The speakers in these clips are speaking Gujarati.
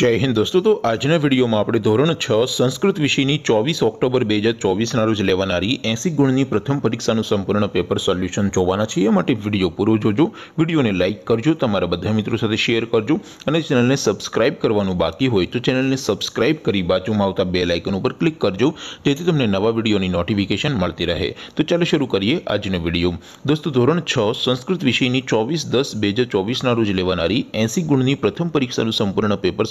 જય હિન્દ દોસ્તો તો આજના વિડીયોમાં આપણે ધોરણ છ સંસ્કૃત વિષયની ચોવીસ ઓક્ટોબર બે હજાર ચોવીસના રોજ લેવાનારી એંસી ગુણની પ્રથમ પરીક્ષાનું સંપૂર્ણ પેપર સોલ્યુશન જોવાના છે એ માટે વિડીયો પૂરો જોજો વિડીયોને લાઇક કરજો તમારા બધા મિત્રો સાથે શેર કરજો અને ચેનલને સબસ્ક્રાઇબ કરવાનું બાકી હોય તો ચેનલને સબસ્ક્રાઇબ કરી બાજુમાં આવતા બે લાઇકન ઉપર ક્લિક કરજો જેથી તમને નવા વિડીયોની નોટિફિકેશન મળતી રહે તો ચાલો શરૂ કરીએ આજનો વિડીયો દોસ્તો ધોરણ છ સંસ્કૃત વિષયની ચોવીસ દસ બે હજાર ચોવીસના રોજ લેવાનારી એંસી ગુણની પ્રથમ પરીક્ષાનું સંપૂર્ણ પેપર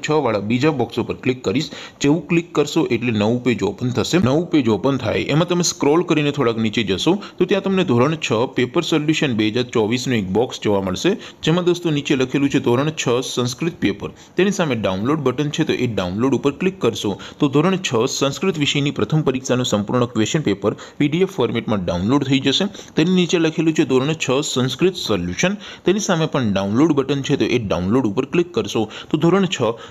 છ વાળા બીજા બોક્સ ઉપર ક્લિક કરીશ જેવું ક્લિક કરશો એટલે નવું પેજ ઓપન થશે નવું પેજ ઓપન થાય એમાં તમે સ્ક્રોલ કરીને થોડાક નીચે જશો તો ત્યાં તમને ધોરણ છ પેપર સોલ્યુશન બે હજાર ચોવીસનું એક બોક્સ જોવા મળશે જેમાં દોસ્તો નીચે લખેલું છે ધોરણ છ સંસ્કૃત પેપર તેની સામે ડાઉનલોડ બટન છે તો એ ડાઉનલોડ ઉપર ક્લિક કરશો તો ધોરણ છ સંસ્કૃત વિષયની પ્રથમ પરીક્ષાનું સંપૂર્ણ ક્વેશ્ચન પેપર પીડીએફ ફોર્મેટમાં ડાઉનલોડ થઈ જશે તેની નીચે લખેલું છે ધોરણ છ સંસ્કૃત સોલ્યુશન તેની સામે પણ ડાઉનલોડ બટન છે તો એ ડાઉનલોડ ઉપર ક્લિક કરશો તો ધોરણ છ